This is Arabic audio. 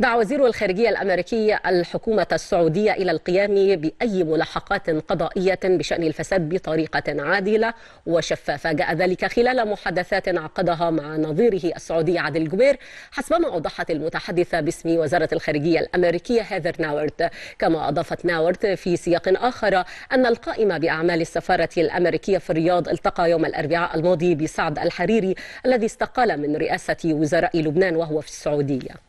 دعا وزير الخارجية الأمريكي الحكومة السعودية إلى القيام بأي ملاحقات قضائية بشأن الفساد بطريقة عادلة وشفافة جاء ذلك خلال محادثات عقدها مع نظيره السعودي عادل جبير حسبما أوضحت المتحدثة باسم وزارة الخارجية الأمريكية هيذر ناورت كما أضافت ناورت في سياق آخر أن القائمة بأعمال السفارة الأمريكية في الرياض التقى يوم الأربعاء الماضي بسعد الحريري الذي استقال من رئاسة وزراء لبنان وهو في السعودية